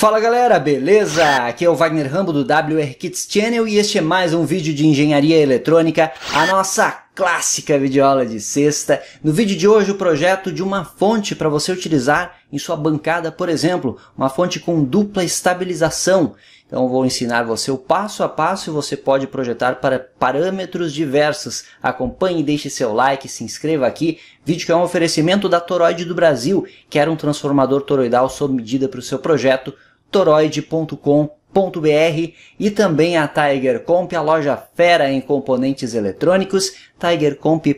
Fala galera, beleza? Aqui é o Wagner Rambo do WR Kids Channel e este é mais um vídeo de engenharia eletrônica, a nossa clássica videoaula de sexta. No vídeo de hoje o projeto de uma fonte para você utilizar em sua bancada, por exemplo, uma fonte com dupla estabilização. Então vou ensinar você o passo a passo e você pode projetar para parâmetros diversos. Acompanhe, deixe seu like, se inscreva aqui. Vídeo que é um oferecimento da Toroide do Brasil, que era um transformador toroidal sob medida para o seu projeto toroid.com.br e também a Tiger Comp, a loja fera em componentes eletrônicos, tigercomp.com.br.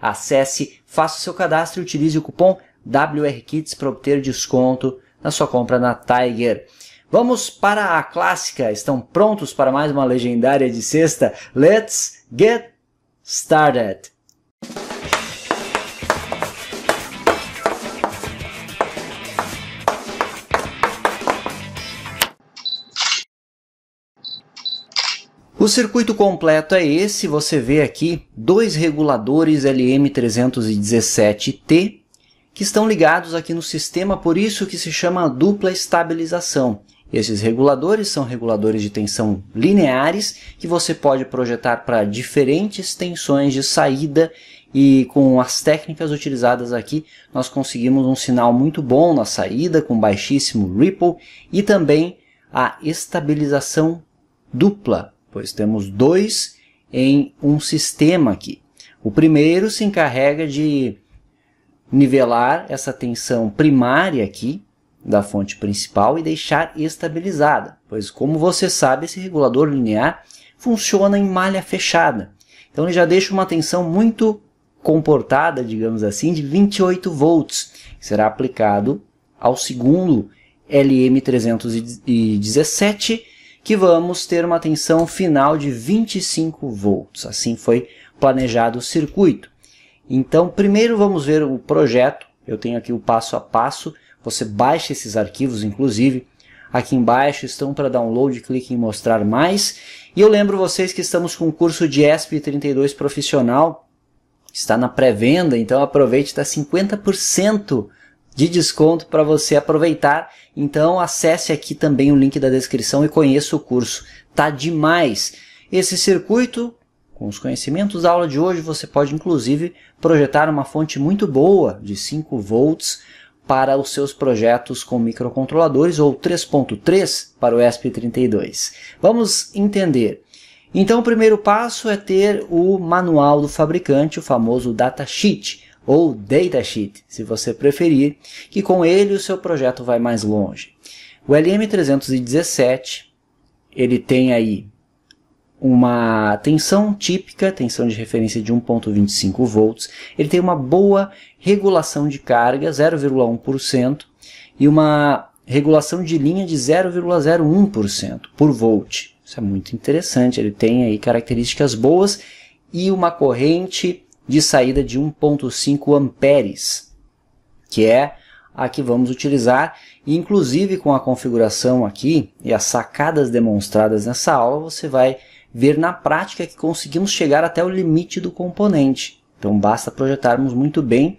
Acesse, faça o seu cadastro e utilize o cupom WRkits para obter desconto na sua compra na Tiger. Vamos para a clássica. Estão prontos para mais uma legendária de sexta? Let's get started! O circuito completo é esse, você vê aqui dois reguladores LM317T que estão ligados aqui no sistema, por isso que se chama dupla estabilização. Esses reguladores são reguladores de tensão lineares que você pode projetar para diferentes tensões de saída e com as técnicas utilizadas aqui nós conseguimos um sinal muito bom na saída com baixíssimo ripple e também a estabilização dupla pois temos dois em um sistema aqui. O primeiro se encarrega de nivelar essa tensão primária aqui da fonte principal e deixar estabilizada, pois como você sabe, esse regulador linear funciona em malha fechada. Então ele já deixa uma tensão muito comportada, digamos assim, de 28 volts, que será aplicado ao segundo LM317 que vamos ter uma tensão final de 25 volts. Assim foi planejado o circuito. Então, primeiro vamos ver o projeto. Eu tenho aqui o passo a passo. Você baixa esses arquivos, inclusive. Aqui embaixo estão para download, clique em mostrar mais. E eu lembro vocês que estamos com o curso de ESP 32 profissional. Está na pré-venda, então aproveite, está 50% de desconto para você aproveitar. Então acesse aqui também o link da descrição e conheça o curso. Tá demais! Esse circuito, com os conhecimentos da aula de hoje, você pode inclusive projetar uma fonte muito boa de 5 volts para os seus projetos com microcontroladores ou 3.3 para o ESP32. Vamos entender. Então, o primeiro passo é ter o manual do fabricante, o famoso datasheet ou datasheet, se você preferir, que com ele o seu projeto vai mais longe. O LM317, ele tem aí uma tensão típica, tensão de referência de 1.25 volts, ele tem uma boa regulação de carga, 0,1%, e uma regulação de linha de 0,01% por volt. Isso é muito interessante, ele tem aí características boas e uma corrente de saída de 1.5 amperes, que é a que vamos utilizar, inclusive com a configuração aqui e as sacadas demonstradas nessa aula, você vai ver na prática que conseguimos chegar até o limite do componente. Então basta projetarmos muito bem.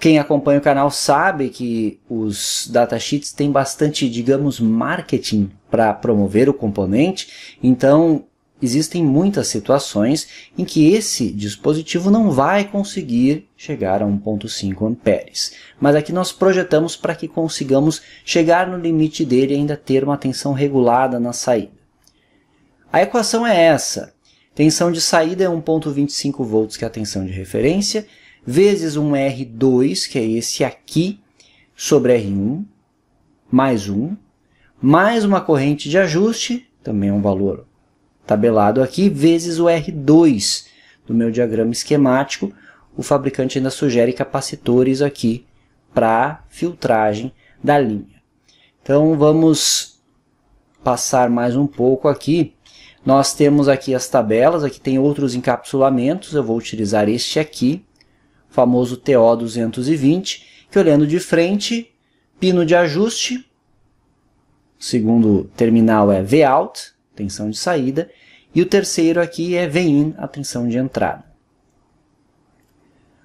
Quem acompanha o canal sabe que os datasheets têm bastante, digamos, marketing para promover o componente, então existem muitas situações em que esse dispositivo não vai conseguir chegar a 1.5 amperes, mas aqui nós projetamos para que consigamos chegar no limite dele e ainda ter uma tensão regulada na saída. A equação é essa, tensão de saída é 1.25 volts, que é a tensão de referência, vezes um R2, que é esse aqui, sobre R1, mais 1, mais uma corrente de ajuste, também é um valor tabelado aqui, vezes o R2 do meu diagrama esquemático. O fabricante ainda sugere capacitores aqui para filtragem da linha. Então vamos passar mais um pouco aqui. Nós temos aqui as tabelas, aqui tem outros encapsulamentos, eu vou utilizar este aqui, famoso TO220, que olhando de frente, pino de ajuste, segundo terminal é Vout, tensão de saída, e o terceiro aqui é vin a tensão de entrada.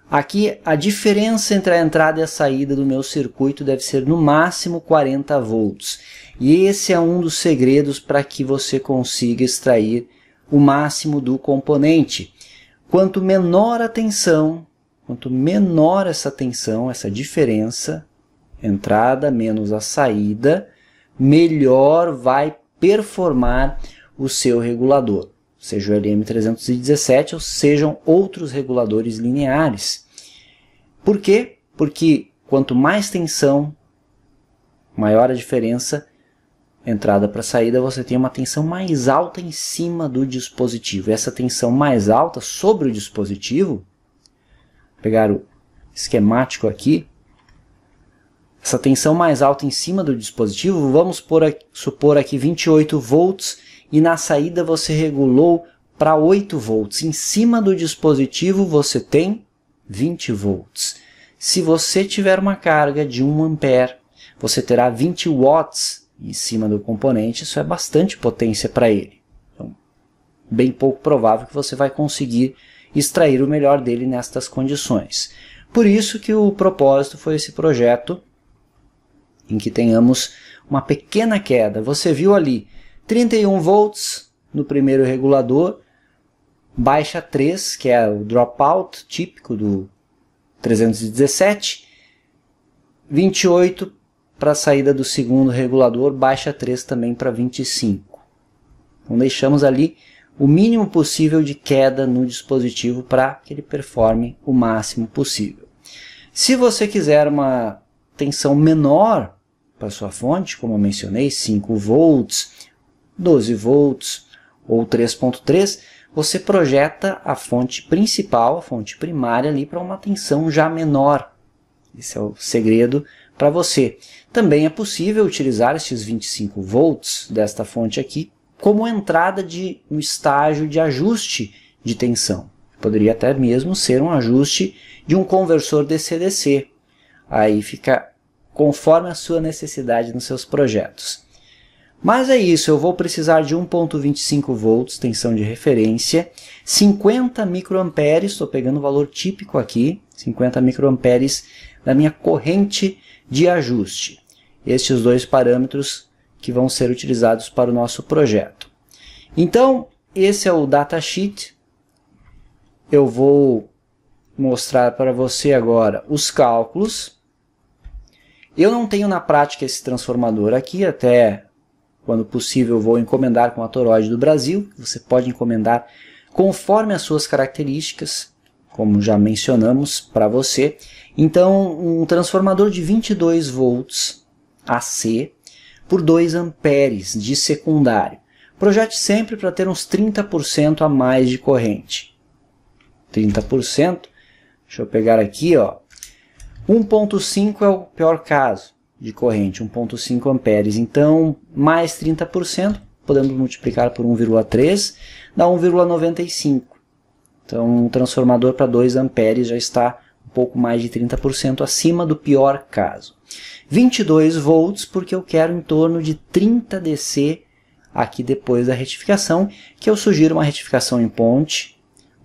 Aqui a diferença entre a entrada e a saída do meu circuito deve ser no máximo 40 volts. E esse é um dos segredos para que você consiga extrair o máximo do componente. Quanto menor a tensão, quanto menor essa tensão, essa diferença, entrada menos a saída, melhor vai performar o seu regulador, seja o LM317 ou sejam outros reguladores lineares. Por quê? Porque quanto mais tensão, maior a diferença entrada para saída, você tem uma tensão mais alta em cima do dispositivo. Essa tensão mais alta sobre o dispositivo, pegar o esquemático aqui, essa tensão mais alta em cima do dispositivo, vamos aqui, supor aqui 28 volts e na saída você regulou para 8 volts. Em cima do dispositivo você tem 20 volts. Se você tiver uma carga de 1 ampere, você terá 20 watts em cima do componente, isso é bastante potência para ele. Então, bem pouco provável que você vai conseguir extrair o melhor dele nestas condições. Por isso que o propósito foi esse projeto em que tenhamos uma pequena queda. Você viu ali 31 volts no primeiro regulador, baixa 3, que é o dropout típico do 317, 28 para a saída do segundo regulador, baixa 3 também para 25. Então deixamos ali o mínimo possível de queda no dispositivo para que ele performe o máximo possível. Se você quiser uma tensão menor para sua fonte, como eu mencionei, 5 volts, 12 volts ou 3.3, você projeta a fonte principal, a fonte primária ali para uma tensão já menor. Esse é o segredo para você. Também é possível utilizar esses 25 volts desta fonte aqui como entrada de um estágio de ajuste de tensão. Poderia até mesmo ser um ajuste de um conversor DC-DC. Aí fica conforme a sua necessidade nos seus projetos. Mas é isso, eu vou precisar de 1.25 volts, tensão de referência, 50 microamperes, estou pegando o valor típico aqui, 50 microamperes da minha corrente de ajuste. Estes dois parâmetros que vão ser utilizados para o nosso projeto. Então, esse é o datasheet. Eu vou mostrar para você agora os cálculos eu não tenho na prática esse transformador aqui, até quando possível vou encomendar com a Toroid do Brasil. Você pode encomendar conforme as suas características, como já mencionamos para você. Então, um transformador de 22 volts AC por 2 amperes de secundário. Projete sempre para ter uns 30% a mais de corrente. 30%. Deixa eu pegar aqui, ó. 1.5 é o pior caso de corrente, 1.5 amperes. Então, mais 30%, podemos multiplicar por 1,3, dá 1,95. Então, um transformador para 2 amperes já está um pouco mais de 30% acima do pior caso. 22 volts, porque eu quero em torno de 30 DC aqui depois da retificação, que eu sugiro uma retificação em ponte,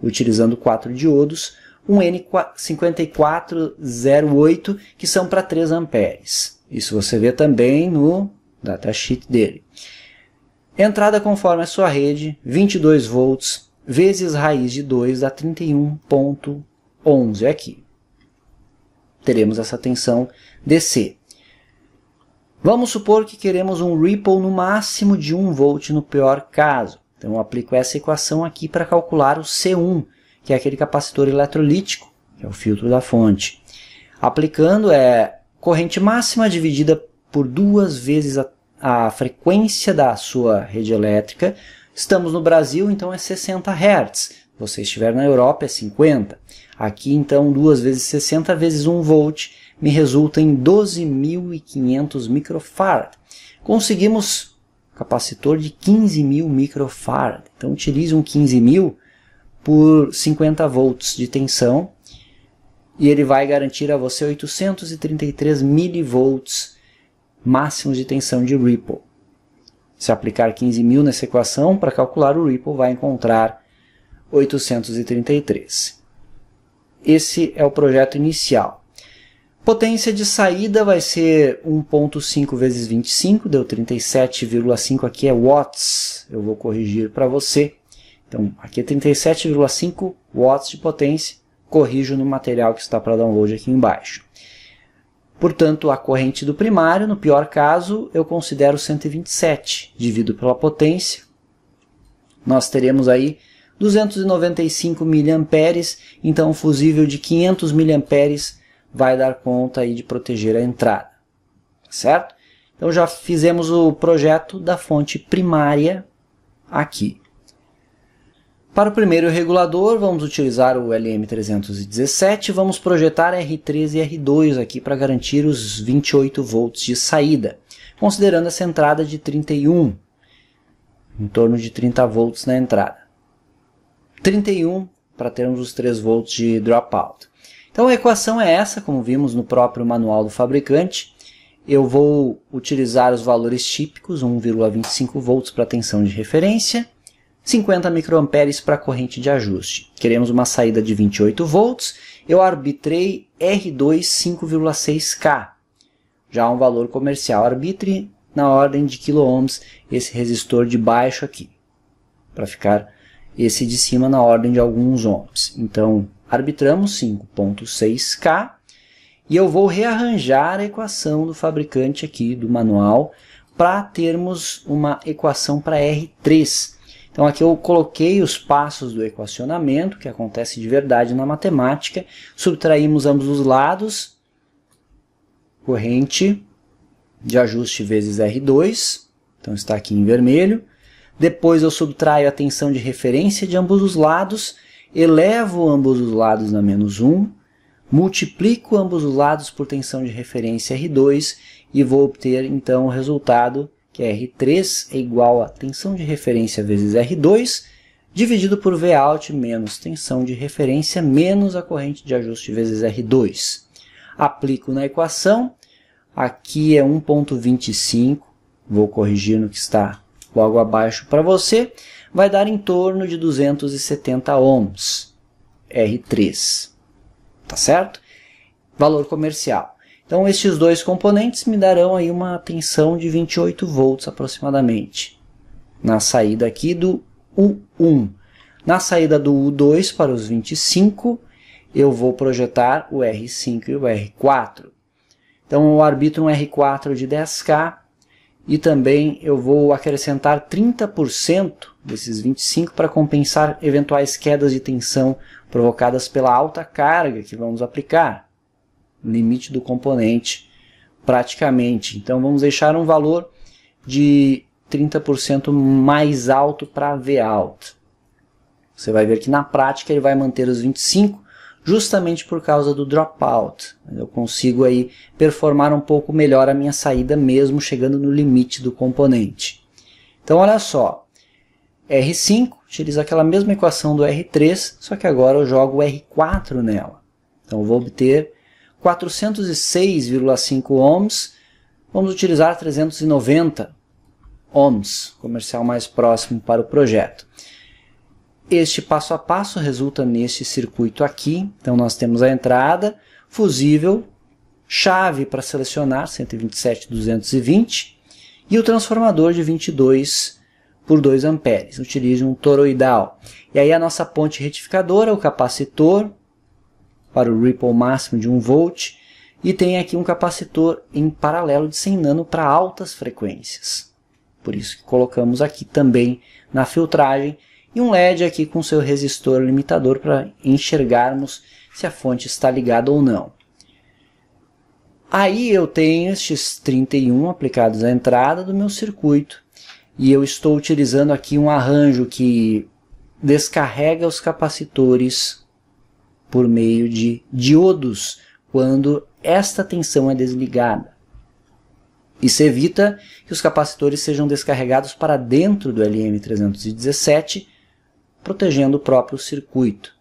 utilizando quatro diodos, um N5408, que são para 3 amperes. Isso você vê também no datasheet dele. Entrada conforme a sua rede, 22 volts, vezes raiz de 2 dá 31.11 aqui. Teremos essa tensão DC. Vamos supor que queremos um ripple no máximo de 1 volt no pior caso. Então eu aplico essa equação aqui para calcular o C1, que é aquele capacitor eletrolítico, que é o filtro da fonte. Aplicando é corrente máxima dividida por duas vezes a, a frequência da sua rede elétrica. Estamos no Brasil, então é 60 Hz. Você estiver na Europa é 50. Aqui então duas vezes 60 vezes 1 volt me resulta em 12.500 microfarad. Conseguimos capacitor de 15.000 microfarad. Então utilize um 15.000 por 50 volts de tensão e ele vai garantir a você 833 milivolts máximos de tensão de ripple. Se aplicar 15 mil nessa equação, para calcular o ripple, vai encontrar 833. Esse é o projeto inicial. Potência de saída vai ser 1.5 vezes 25, deu 37,5 aqui é watts. Eu vou corrigir para você. Então, aqui é 37,5 watts de potência, corrijo no material que está para download aqui embaixo. Portanto, a corrente do primário, no pior caso, eu considero 127, divido pela potência. Nós teremos aí 295 mA, então um fusível de 500 mA vai dar conta aí de proteger a entrada, certo? Então já fizemos o projeto da fonte primária aqui. Para o primeiro regulador, vamos utilizar o LM317, vamos projetar R3 e R2 aqui para garantir os 28 volts de saída, considerando essa entrada de 31, em torno de 30 volts na entrada. 31 para termos os 3 volts de dropout. Então a equação é essa, como vimos no próprio manual do fabricante. Eu vou utilizar os valores típicos, 1,25 volts para a tensão de referência, 50 microamperes para a corrente de ajuste. Queremos uma saída de 28 volts, eu arbitrei R2 5,6K. Já um valor comercial arbitre na ordem de kiloohms esse resistor de baixo aqui, para ficar esse de cima na ordem de alguns ohms. Então, arbitramos 5.6K e eu vou rearranjar a equação do fabricante aqui do manual para termos uma equação para R3 então aqui eu coloquei os passos do equacionamento, que acontece de verdade na matemática, subtraímos ambos os lados, corrente de ajuste vezes R2, então está aqui em vermelho, depois eu subtraio a tensão de referência de ambos os lados, elevo ambos os lados na menos 1, multiplico ambos os lados por tensão de referência R2 e vou obter então o resultado que é R3 é igual a tensão de referência vezes R2, dividido por Vout menos tensão de referência menos a corrente de ajuste vezes R2. Aplico na equação, aqui é 1.25, vou corrigir no que está logo abaixo para você, vai dar em torno de 270 ohms, R3, tá certo? Valor comercial. Então estes dois componentes me darão aí uma tensão de 28 volts aproximadamente na saída aqui do U1. Na saída do U2 para os 25, eu vou projetar o R5 e o R4. Então eu arbitro um R4 de 10K e também eu vou acrescentar 30% desses 25 para compensar eventuais quedas de tensão provocadas pela alta carga que vamos aplicar limite do componente, praticamente. Então vamos deixar um valor de 30% mais alto para Vout. Você vai ver que na prática ele vai manter os 25, justamente por causa do dropout. Eu consigo aí performar um pouco melhor a minha saída mesmo chegando no limite do componente. Então olha só, R5 utiliza aquela mesma equação do R3, só que agora eu jogo R4 nela. Então eu vou obter 406,5 ohms, vamos utilizar 390 ohms, comercial mais próximo para o projeto. Este passo a passo resulta neste circuito aqui, então nós temos a entrada, fusível, chave para selecionar 127 220 e o transformador de 22 por 2 amperes. Utilize um toroidal. E aí a nossa ponte retificadora, o capacitor, para o ripple máximo de 1 volt e tem aqui um capacitor em paralelo de 100 nano para altas frequências. Por isso que colocamos aqui também na filtragem e um LED aqui com seu resistor limitador para enxergarmos se a fonte está ligada ou não. Aí eu tenho estes 31 aplicados à entrada do meu circuito e eu estou utilizando aqui um arranjo que descarrega os capacitores por meio de diodos, quando esta tensão é desligada. Isso evita que os capacitores sejam descarregados para dentro do LM317, protegendo o próprio circuito.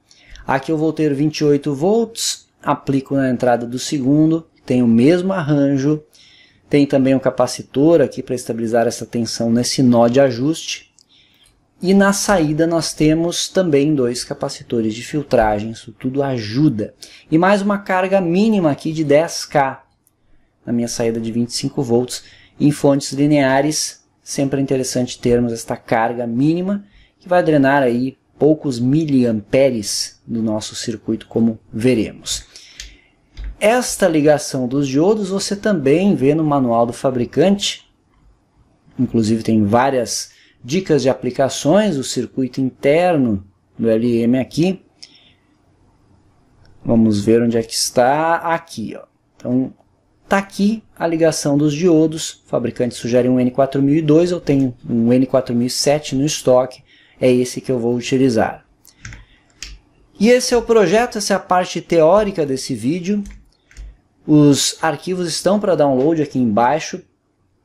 Aqui eu vou ter 28 volts, aplico na entrada do segundo, tem o mesmo arranjo, tem também um capacitor aqui para estabilizar essa tensão nesse nó de ajuste, e na saída nós temos também dois capacitores de filtragem, isso tudo ajuda. E mais uma carga mínima aqui de 10K na minha saída de 25 volts em fontes lineares. Sempre é interessante termos esta carga mínima que vai drenar aí poucos miliamperes do nosso circuito, como veremos. Esta ligação dos diodos você também vê no manual do fabricante. Inclusive tem várias dicas de aplicações, o circuito interno do LM aqui. Vamos ver onde é que está. Aqui, ó. Então, tá aqui a ligação dos diodos. O fabricante sugere um N4002, eu tenho um N4007 no estoque. É esse que eu vou utilizar. E esse é o projeto, essa é a parte teórica desse vídeo. Os arquivos estão para download aqui embaixo.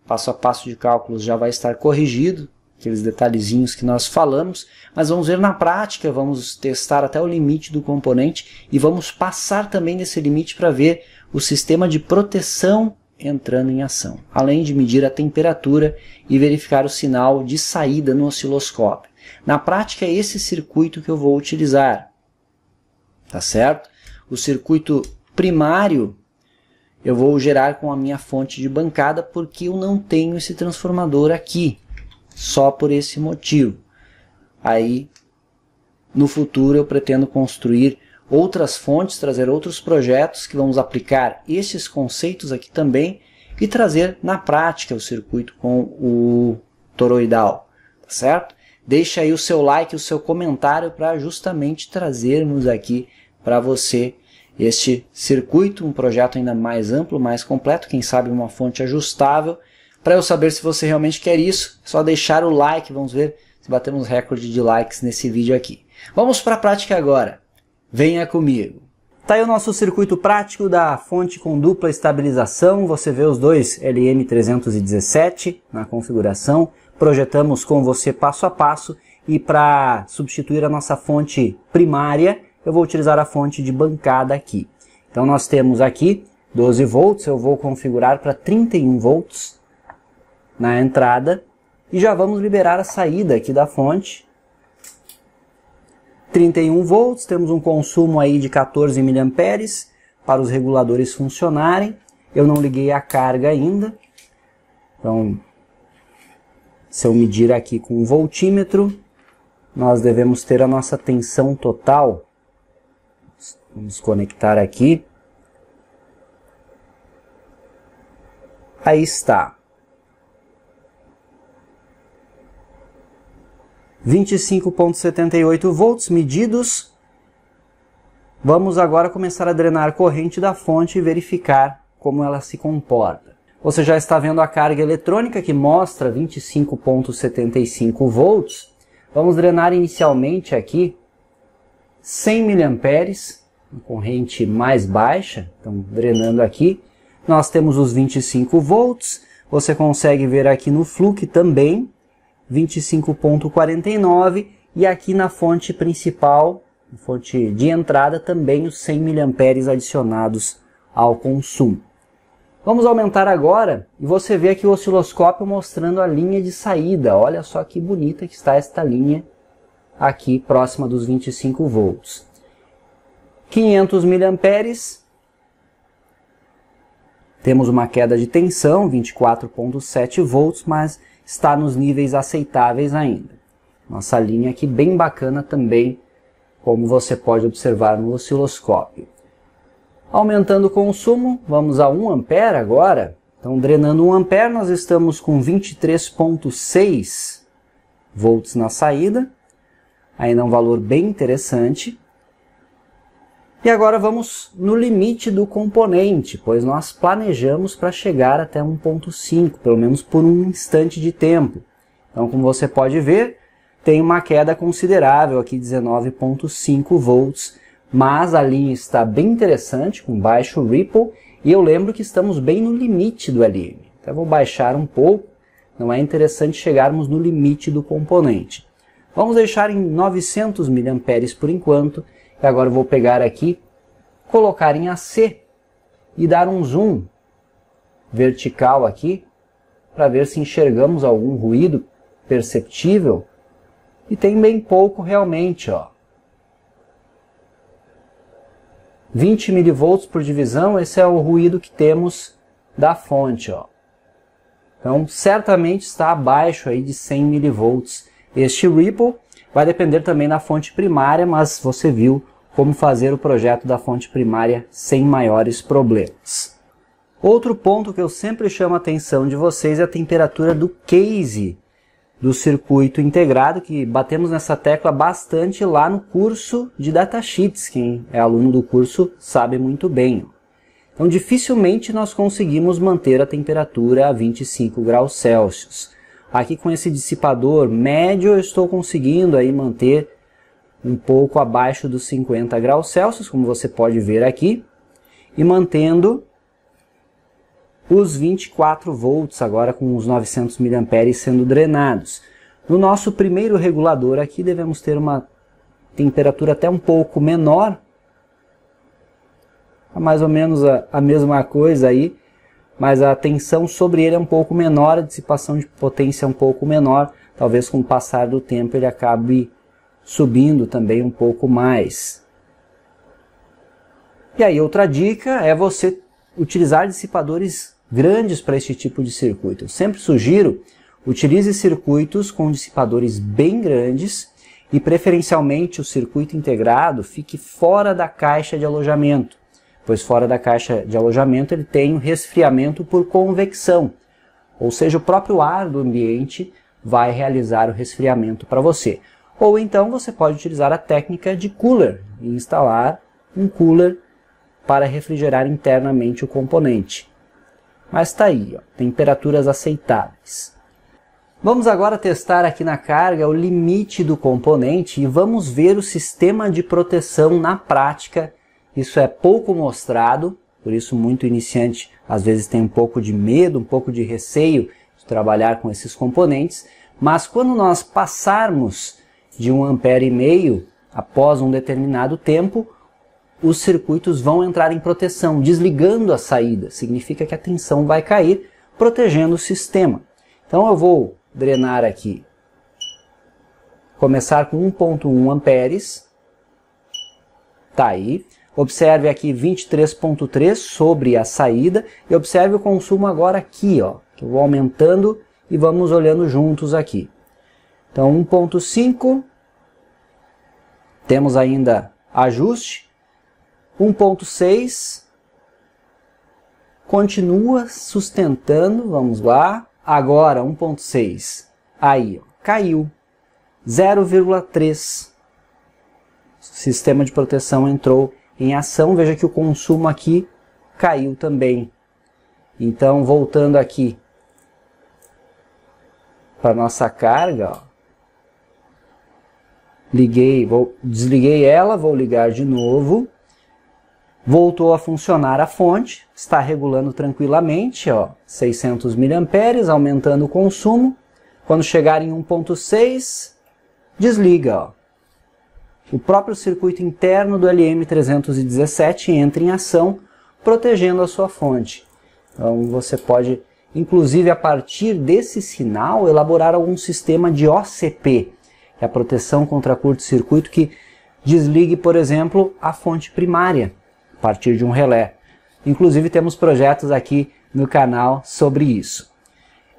Passo a passo de cálculos já vai estar corrigido aqueles detalhezinhos que nós falamos, mas vamos ver na prática, vamos testar até o limite do componente e vamos passar também desse limite para ver o sistema de proteção entrando em ação, além de medir a temperatura e verificar o sinal de saída no osciloscópio. Na prática é esse circuito que eu vou utilizar, tá certo? O circuito primário eu vou gerar com a minha fonte de bancada porque eu não tenho esse transformador aqui só por esse motivo. Aí, no futuro, eu pretendo construir outras fontes, trazer outros projetos que vamos aplicar esses conceitos aqui também e trazer na prática o circuito com o toroidal, tá certo? Deixa aí o seu like, o seu comentário para justamente trazermos aqui para você este circuito, um projeto ainda mais amplo, mais completo, quem sabe uma fonte ajustável para eu saber se você realmente quer isso, é só deixar o like, vamos ver se batemos recorde de likes nesse vídeo aqui. Vamos para a prática agora. Venha comigo. Tá aí o nosso circuito prático da fonte com dupla estabilização. Você vê os dois LM317 na configuração. Projetamos com você passo a passo e para substituir a nossa fonte primária, eu vou utilizar a fonte de bancada aqui. Então nós temos aqui 12 volts, eu vou configurar para 31 volts na entrada e já vamos liberar a saída aqui da fonte. 31 volts, temos um consumo aí de 14 miliamperes para os reguladores funcionarem. Eu não liguei a carga ainda. Então, se eu medir aqui com um voltímetro, nós devemos ter a nossa tensão total. Vamos conectar aqui. Aí está. 25,78 volts medidos. Vamos agora começar a drenar corrente da fonte e verificar como ela se comporta. Você já está vendo a carga eletrônica que mostra 25,75 volts. Vamos drenar inicialmente aqui 100 miliamperes, corrente mais baixa, então drenando aqui. Nós temos os 25 volts, você consegue ver aqui no fluke também, 25.49 e aqui na fonte principal, fonte de entrada, também os 100 mA adicionados ao consumo. Vamos aumentar agora e você vê aqui o osciloscópio mostrando a linha de saída. Olha só que bonita que está esta linha aqui próxima dos 25 volts. 500 miliamperes. Temos uma queda de tensão, 24.7 volts, mas está nos níveis aceitáveis ainda. Nossa linha aqui bem bacana também, como você pode observar no osciloscópio. Aumentando o consumo, vamos a 1 ampere agora. Então, drenando 1 ampere, nós estamos com 23.6 volts na saída. Ainda é um valor bem interessante. E agora vamos no limite do componente, pois nós planejamos para chegar até 1.5, pelo menos por um instante de tempo. Então, como você pode ver, tem uma queda considerável aqui, 19.5 volts, mas a linha está bem interessante, com baixo ripple, e eu lembro que estamos bem no limite do LM. Então, vou baixar um pouco, não é interessante chegarmos no limite do componente. Vamos deixar em 900 mA por enquanto, e agora eu vou pegar aqui, colocar em AC e dar um zoom vertical aqui para ver se enxergamos algum ruído perceptível. E tem bem pouco realmente, ó. 20 mV por divisão, esse é o ruído que temos da fonte, ó. Então, certamente está abaixo aí de 100 mV este Ripple, Vai depender também da fonte primária, mas você viu como fazer o projeto da fonte primária sem maiores problemas. Outro ponto que eu sempre chamo a atenção de vocês é a temperatura do case do circuito integrado, que batemos nessa tecla bastante lá no curso de datasheets, quem é aluno do curso sabe muito bem. Então dificilmente nós conseguimos manter a temperatura a 25 graus Celsius. Aqui com esse dissipador médio eu estou conseguindo aí manter um pouco abaixo dos 50 graus Celsius, como você pode ver aqui, e mantendo os 24 volts agora com os 900 mA sendo drenados. No nosso primeiro regulador aqui devemos ter uma temperatura até um pouco menor, tá mais ou menos a, a mesma coisa aí, mas a tensão sobre ele é um pouco menor, a dissipação de potência é um pouco menor, talvez com o passar do tempo ele acabe subindo também um pouco mais. E aí outra dica é você utilizar dissipadores grandes para este tipo de circuito. Eu sempre sugiro, utilize circuitos com dissipadores bem grandes e preferencialmente o circuito integrado fique fora da caixa de alojamento pois fora da caixa de alojamento ele tem um resfriamento por convecção, ou seja, o próprio ar do ambiente vai realizar o resfriamento para você. Ou então você pode utilizar a técnica de cooler e instalar um cooler para refrigerar internamente o componente. Mas está aí, ó, temperaturas aceitáveis. Vamos agora testar aqui na carga o limite do componente e vamos ver o sistema de proteção na prática isso é pouco mostrado, por isso muito iniciante às vezes tem um pouco de medo, um pouco de receio de trabalhar com esses componentes, mas quando nós passarmos de um ampere e meio após um determinado tempo, os circuitos vão entrar em proteção, desligando a saída. Significa que a tensão vai cair, protegendo o sistema. Então eu vou drenar aqui, começar com 1.1 amperes, tá aí. Observe aqui 23.3 sobre a saída e observe o consumo agora aqui, ó, que eu vou aumentando e vamos olhando juntos aqui. Então 1.5, temos ainda ajuste, 1.6, continua sustentando, vamos lá, agora 1.6, aí ó, caiu, 0,3, sistema de proteção entrou em ação, veja que o consumo aqui caiu também. Então, voltando aqui para nossa carga, ó, liguei, vou, desliguei ela, vou ligar de novo. Voltou a funcionar a fonte, está regulando tranquilamente, ó, 600 mAh, aumentando o consumo. Quando chegar em 1.6, desliga, ó o próprio circuito interno do LM317 entra em ação, protegendo a sua fonte. Então você pode, inclusive a partir desse sinal, elaborar algum sistema de OCP, que é a proteção contra curto-circuito, que desligue, por exemplo, a fonte primária a partir de um relé. Inclusive temos projetos aqui no canal sobre isso.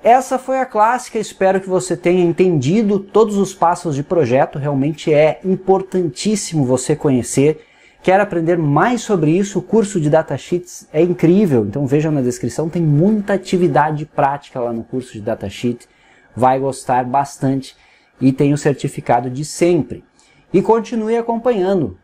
Essa foi a clássica, espero que você tenha entendido todos os passos de projeto, realmente é importantíssimo você conhecer. Quer aprender mais sobre isso? O curso de datasheets é incrível, então veja na descrição, tem muita atividade prática lá no curso de datasheet. Vai gostar bastante e tem o certificado de sempre. E continue acompanhando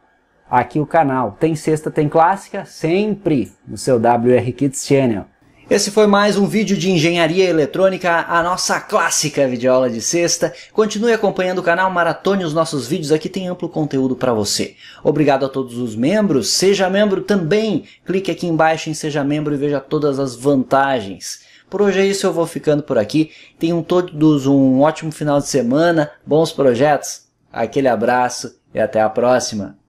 aqui o canal. Tem sexta, tem clássica, sempre no seu WR Kids Channel. Esse foi mais um vídeo de engenharia eletrônica, a nossa clássica videoaula de sexta. Continue acompanhando o canal, maratone os nossos vídeos, aqui tem amplo conteúdo para você. Obrigado a todos os membros, seja membro também. Clique aqui embaixo em seja membro e veja todas as vantagens. Por hoje é isso, eu vou ficando por aqui. Tenham todos um ótimo final de semana, bons projetos, aquele abraço e até a próxima.